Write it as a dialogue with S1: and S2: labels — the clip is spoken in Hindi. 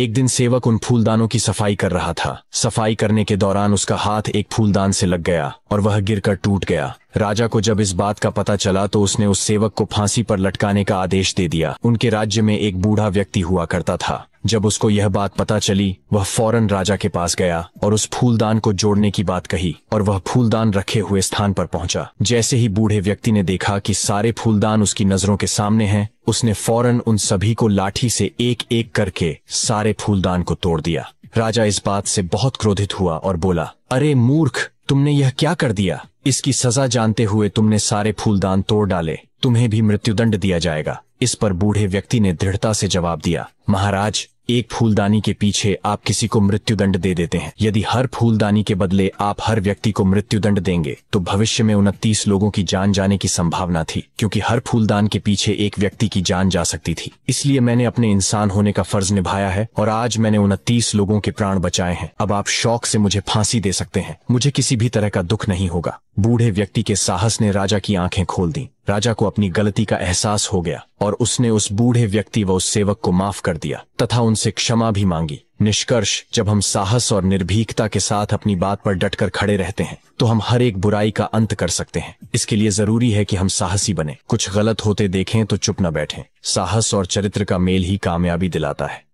S1: एक दिन सेवक उन फूलदानों की सफाई कर रहा था सफाई करने के दौरान उसका हाथ एक फूलदान से लग गया और वह गिरकर टूट गया राजा को जब इस बात का पता चला तो उसने उस सेवक को फांसी पर लटकाने का आदेश दे दिया उनके राज्य में एक बूढ़ा व्यक्ति हुआ करता था जब उसको यह बात पता चली वह फौरन राजा के पास गया और उस फूलदान को जोड़ने की बात कही और वह फूलदान रखे हुए स्थान पर पहुंचा जैसे ही बूढ़े व्यक्ति ने देखा कि सारे फूलदान उसकी नजरों के सामने हैं उसने फौरन उन सभी को लाठी से एक एक करके सारे फूलदान को तोड़ दिया राजा इस बात से बहुत क्रोधित हुआ और बोला अरे मूर्ख तुमने यह क्या कर दिया इसकी सजा जानते हुए तुमने सारे फूलदान तोड़ डाले तुम्हें भी मृत्युदंड दिया जाएगा इस पर बूढ़े व्यक्ति ने दृढ़ता से जवाब दिया महाराज एक फूलदानी के पीछे आप किसी को मृत्युदंड दे देते हैं यदि हर फूलदानी के बदले आप हर व्यक्ति को मृत्युदंड देंगे तो भविष्य में उनतीस लोगों की जान जाने की संभावना थी क्योंकि हर फूलदान के पीछे एक व्यक्ति की जान जा सकती थी इसलिए मैंने अपने इंसान होने का फर्ज निभाया है और आज मैंने उनतीस लोगों के प्राण बचाए हैं अब आप शौक से मुझे फांसी दे सकते हैं मुझे किसी भी तरह का दुख नहीं होगा बूढ़े व्यक्ति के साहस ने राजा की आंखें खोल दी राजा को अपनी गलती का एहसास हो गया और उसने उस बूढ़े व्यक्ति व उस सेवक को माफ कर दिया तथा उनसे क्षमा भी मांगी निष्कर्ष जब हम साहस और निर्भीकता के साथ अपनी बात पर डटकर खड़े रहते हैं तो हम हर एक बुराई का अंत कर सकते हैं इसके लिए जरूरी है कि हम साहसी बने कुछ गलत होते देखें तो चुप न बैठें साहस और चरित्र का मेल ही कामयाबी दिलाता है